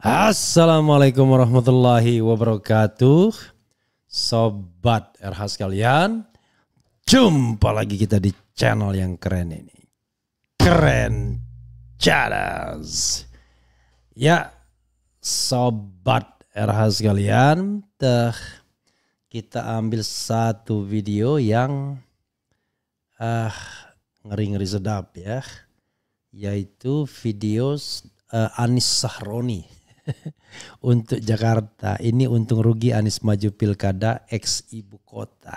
Assalamualaikum warahmatullahi wabarakatuh. Sobat RH sekalian, jumpa lagi kita di channel yang keren ini. Keren Cadas. Ya, sobat RH sekalian, teh kita ambil satu video yang uh, ngeri-ngeri sedap ya, yaitu video uh, Anis Sahroni untuk Jakarta. Ini untung rugi Anies maju pilkada ex ibu kota.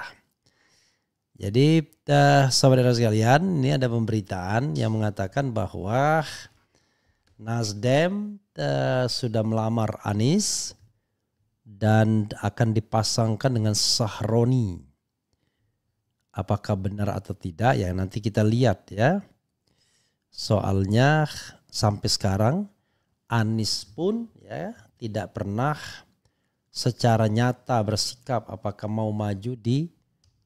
Jadi uh, eh, saudara sekalian, ini ada pemberitaan yang mengatakan bahwa Nasdem uh, sudah melamar Anies dan akan dipasangkan dengan Sahroni. Apakah benar atau tidak ya nanti kita lihat ya. Soalnya sampai sekarang Anies pun ya tidak pernah secara nyata bersikap apakah mau maju di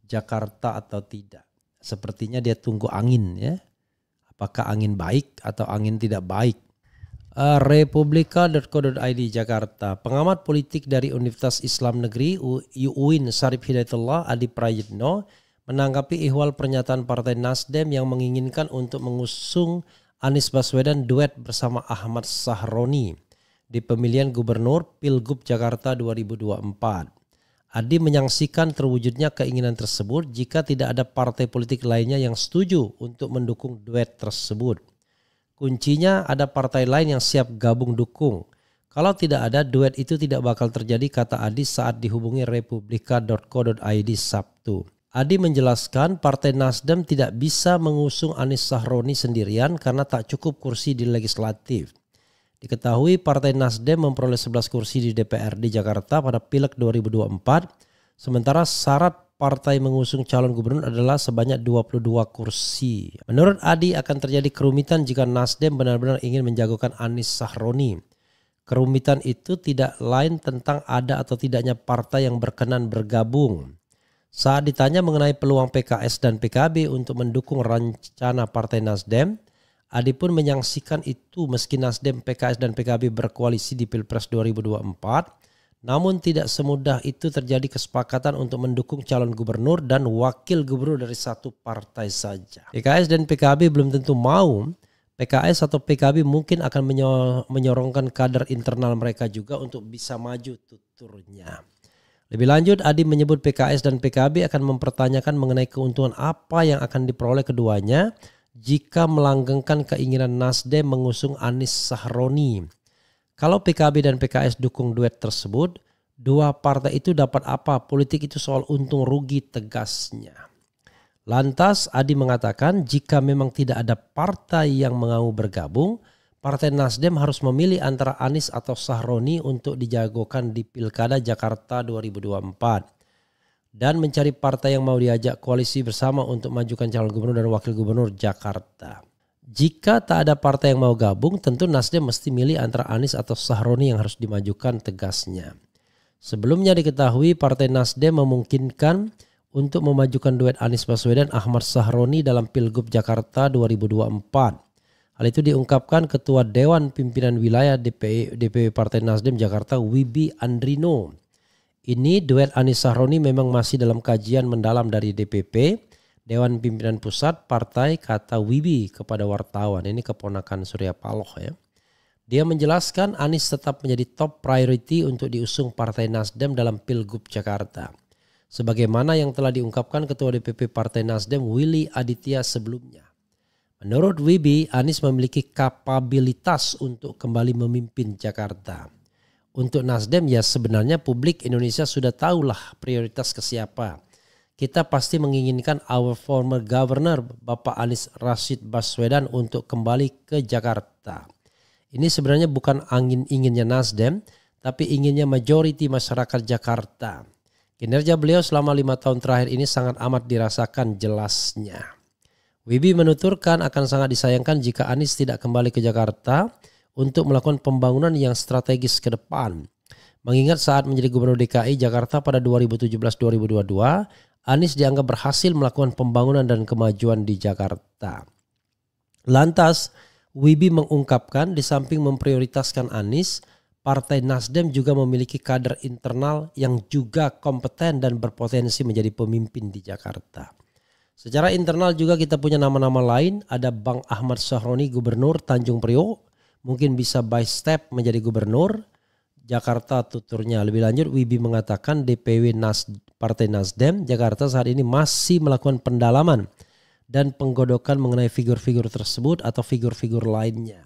Jakarta atau tidak. Sepertinya dia tunggu angin ya. Apakah angin baik atau angin tidak baik. Uh, eh, Republika.co.id Jakarta. Pengamat politik dari Universitas Islam Negeri UIN Sarip Hidayatullah Adi Prayitno menanggapi ihwal pernyataan Partai Nasdem yang menginginkan untuk mengusung Anies Baswedan duet bersama Ahmad Sahroni di pemilihan gubernur Pilgub Jakarta 2024. Adi menyaksikan terwujudnya keinginan tersebut jika tidak ada partai politik lainnya yang setuju untuk mendukung duet tersebut. Kuncinya ada partai lain yang siap gabung dukung. Kalau tidak ada, duet itu tidak bakal terjadi kata Adi saat dihubungi republika.co.id Sabtu. Adi menjelaskan partai Nasdem tidak bisa mengusung Anies Sahroni sendirian karena tak cukup kursi di legislatif. Diketahui Partai Nasdem memperoleh 11 kursi di DPRD Jakarta pada pilek 2024, sementara syarat partai mengusung calon gubernur adalah sebanyak 22 kursi. Menurut Adi akan terjadi kerumitan jika Nasdem benar-benar ingin menjagokan Anies Sahroni. Kerumitan itu tidak lain tentang ada atau tidaknya partai yang berkenan bergabung. Saat ditanya mengenai peluang PKS dan PKB untuk mendukung rencana Partai Nasdem, Adi pun menyaksikan itu meski Nasdem, PKS, dan PKB berkoalisi di Pilpres 2024, namun tidak semudah itu terjadi kesepakatan untuk mendukung calon gubernur dan wakil gubernur dari satu partai saja. PKS dan PKB belum tentu mau, PKS atau PKB mungkin akan menyorongkan kader internal mereka juga untuk bisa maju tuturnya. Lebih lanjut, Adi menyebut PKS dan PKB akan mempertanyakan mengenai keuntungan apa yang akan diperoleh keduanya – jika melanggengkan keinginan Nasdem mengusung Anies Sahroni. Kalau PKB dan PKS dukung duet tersebut, dua partai itu dapat apa? Politik itu soal untung rugi tegasnya. Lantas Adi mengatakan jika memang tidak ada partai yang mau bergabung, Partai Nasdem harus memilih antara Anies atau Sahroni untuk dijagokan di Pilkada Jakarta 2024 dan mencari partai yang mau diajak koalisi bersama untuk majukan calon gubernur dan wakil gubernur Jakarta. Jika tak ada partai yang mau gabung, tentu Nasdem mesti milih antara Anies atau Sahroni yang harus dimajukan tegasnya. Sebelumnya diketahui partai Nasdem memungkinkan untuk memajukan duet Anies Baswedan Ahmad Sahroni dalam Pilgub Jakarta 2024. Hal itu diungkapkan Ketua Dewan Pimpinan Wilayah DPW Partai Nasdem Jakarta Wibi Andrino ini duet Anies Sahroni memang masih dalam kajian mendalam dari DPP, Dewan Pimpinan Pusat Partai kata Wibi kepada wartawan. Ini keponakan Surya Paloh ya. Dia menjelaskan Anies tetap menjadi top priority untuk diusung Partai Nasdem dalam Pilgub Jakarta. Sebagaimana yang telah diungkapkan Ketua DPP Partai Nasdem Willy Aditya sebelumnya. Menurut Wibi, Anies memiliki kapabilitas untuk kembali memimpin Jakarta. Untuk Nasdem ya sebenarnya publik Indonesia sudah tahulah prioritas ke siapa. Kita pasti menginginkan our former governor Bapak Anies Rashid Baswedan untuk kembali ke Jakarta. Ini sebenarnya bukan angin inginnya Nasdem, tapi inginnya majority masyarakat Jakarta. Kinerja beliau selama lima tahun terakhir ini sangat amat dirasakan jelasnya. Wibi menuturkan akan sangat disayangkan jika Anies tidak kembali ke Jakarta, untuk melakukan pembangunan yang strategis ke depan. Mengingat saat menjadi Gubernur DKI Jakarta pada 2017-2022, Anies dianggap berhasil melakukan pembangunan dan kemajuan di Jakarta. Lantas, Wibi mengungkapkan di samping memprioritaskan Anies, Partai Nasdem juga memiliki kader internal yang juga kompeten dan berpotensi menjadi pemimpin di Jakarta. Secara internal juga kita punya nama-nama lain, ada Bang Ahmad Sahroni Gubernur Tanjung Priok, mungkin bisa by step menjadi gubernur Jakarta tuturnya. Lebih lanjut Wibi mengatakan DPW Nas, Partai Nasdem Jakarta saat ini masih melakukan pendalaman dan penggodokan mengenai figur-figur tersebut atau figur-figur lainnya.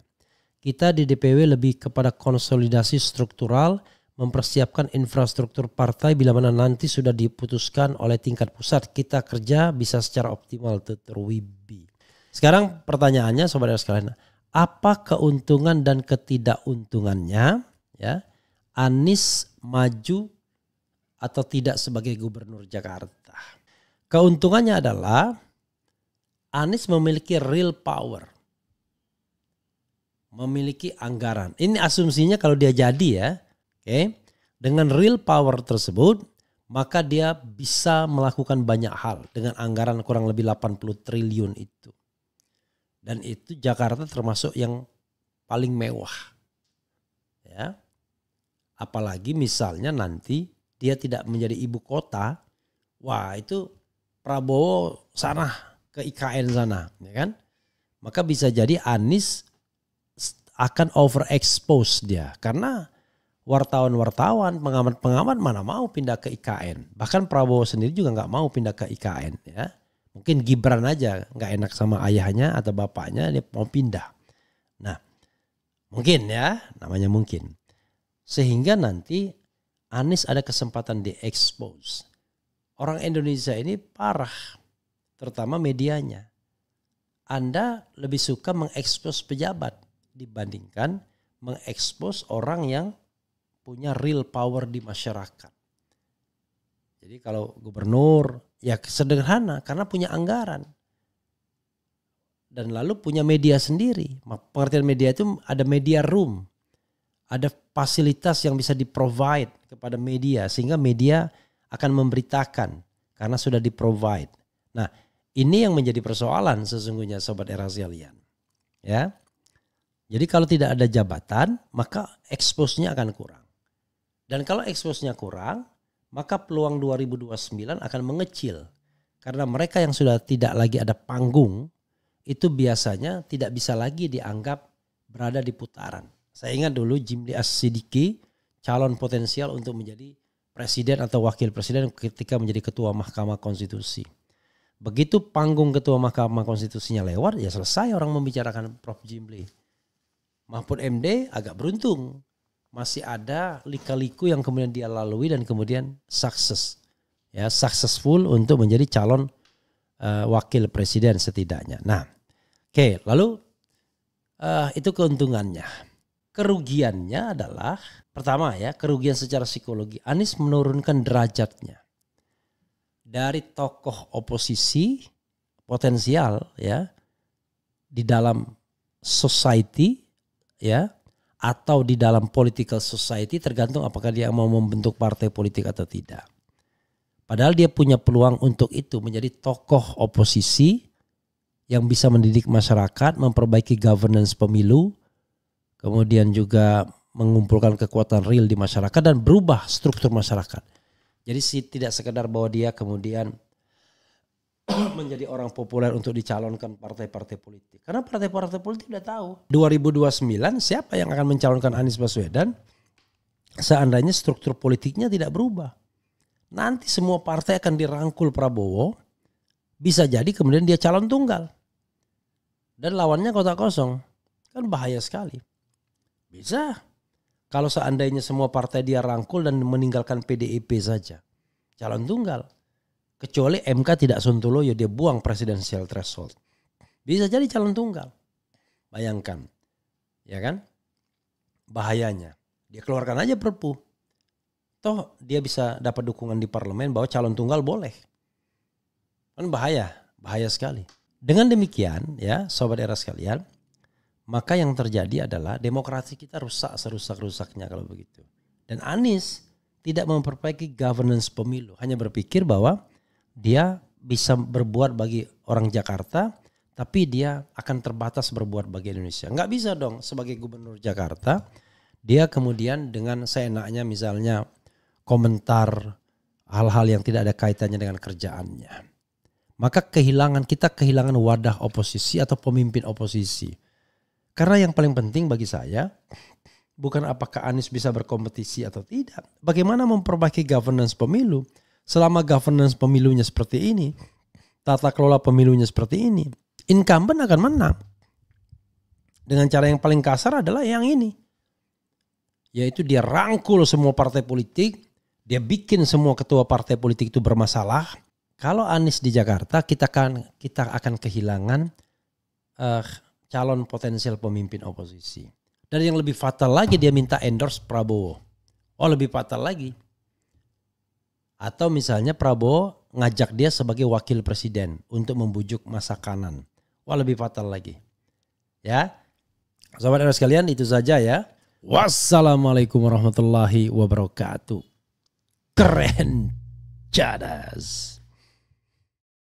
Kita di DPW lebih kepada konsolidasi struktural mempersiapkan infrastruktur partai bila mana nanti sudah diputuskan oleh tingkat pusat kita kerja bisa secara optimal tutur Wibi. Sekarang pertanyaannya sobat sekalian, apa keuntungan dan ketidakuntungannya ya Anies maju atau tidak sebagai gubernur Jakarta. Keuntungannya adalah Anies memiliki real power. Memiliki anggaran. Ini asumsinya kalau dia jadi ya. Oke. Okay. Dengan real power tersebut maka dia bisa melakukan banyak hal dengan anggaran kurang lebih 80 triliun itu dan itu Jakarta termasuk yang paling mewah. Ya. Apalagi misalnya nanti dia tidak menjadi ibu kota, wah itu Prabowo sana ke IKN sana, ya kan? Maka bisa jadi Anies akan overexpose dia karena wartawan-wartawan, pengamat-pengamat mana mau pindah ke IKN. Bahkan Prabowo sendiri juga nggak mau pindah ke IKN, ya Mungkin Gibran aja nggak enak sama ayahnya atau bapaknya dia mau pindah. Nah, mungkin ya, namanya mungkin. Sehingga nanti Anies ada kesempatan diekspos. Orang Indonesia ini parah, terutama medianya. Anda lebih suka mengekspos pejabat dibandingkan mengekspos orang yang punya real power di masyarakat. Jadi kalau gubernur ya sederhana karena punya anggaran. Dan lalu punya media sendiri. Pengertian media itu ada media room. Ada fasilitas yang bisa di-provide kepada media sehingga media akan memberitakan karena sudah di-provide. Nah, ini yang menjadi persoalan sesungguhnya sobat Erasialian Ya. Jadi kalau tidak ada jabatan, maka expose-nya akan kurang. Dan kalau expose-nya kurang, maka peluang 2029 akan mengecil karena mereka yang sudah tidak lagi ada panggung itu biasanya tidak bisa lagi dianggap berada di putaran. Saya ingat dulu Jimli as calon potensial untuk menjadi presiden atau wakil presiden ketika menjadi ketua Mahkamah Konstitusi. Begitu panggung ketua Mahkamah Konstitusinya lewat, ya selesai orang membicarakan Prof. Jimli. Mahfud MD agak beruntung masih ada lika-liku yang kemudian dia lalui dan kemudian sukses ya successful untuk menjadi calon uh, wakil presiden setidaknya. Nah, oke, okay, lalu uh, itu keuntungannya. Kerugiannya adalah pertama ya, kerugian secara psikologi. Anies menurunkan derajatnya dari tokoh oposisi potensial ya di dalam society ya atau di dalam political society tergantung apakah dia mau membentuk partai politik atau tidak. Padahal dia punya peluang untuk itu menjadi tokoh oposisi yang bisa mendidik masyarakat, memperbaiki governance pemilu, kemudian juga mengumpulkan kekuatan real di masyarakat dan berubah struktur masyarakat. Jadi tidak sekedar bahwa dia kemudian menjadi orang populer untuk dicalonkan partai-partai politik. Karena partai-partai politik udah tahu 2029 siapa yang akan mencalonkan Anies Baswedan seandainya struktur politiknya tidak berubah. Nanti semua partai akan dirangkul Prabowo bisa jadi kemudian dia calon tunggal. Dan lawannya kota kosong. Kan bahaya sekali. Bisa. Kalau seandainya semua partai dia rangkul dan meninggalkan PDIP saja. Calon tunggal Kecuali MK tidak ya dia buang presidensial threshold. Bisa jadi calon tunggal. Bayangkan. Ya kan? Bahayanya. Dia keluarkan aja perpu. Toh dia bisa dapat dukungan di parlemen bahwa calon tunggal boleh. Kan bahaya. Bahaya sekali. Dengan demikian ya sobat era sekalian. Maka yang terjadi adalah demokrasi kita rusak serusak-rusaknya kalau begitu. Dan Anies tidak memperbaiki governance pemilu. Hanya berpikir bahwa dia bisa berbuat bagi orang Jakarta, tapi dia akan terbatas berbuat bagi Indonesia. Nggak bisa dong sebagai gubernur Jakarta, dia kemudian dengan seenaknya misalnya komentar hal-hal yang tidak ada kaitannya dengan kerjaannya. Maka kehilangan kita kehilangan wadah oposisi atau pemimpin oposisi. Karena yang paling penting bagi saya bukan apakah Anies bisa berkompetisi atau tidak. Bagaimana memperbaiki governance pemilu selama governance pemilunya seperti ini, tata kelola pemilunya seperti ini, incumbent akan menang. Dengan cara yang paling kasar adalah yang ini. Yaitu dia rangkul semua partai politik, dia bikin semua ketua partai politik itu bermasalah. Kalau Anies di Jakarta, kita akan kita akan kehilangan uh, calon potensial pemimpin oposisi. Dan yang lebih fatal lagi dia minta endorse Prabowo. Oh lebih fatal lagi atau misalnya Prabowo ngajak dia sebagai wakil presiden untuk membujuk masa kanan. Wah lebih fatal lagi. Ya. Sobat era sekalian itu saja ya. Wassalamualaikum warahmatullahi wabarakatuh. Keren. Jadas.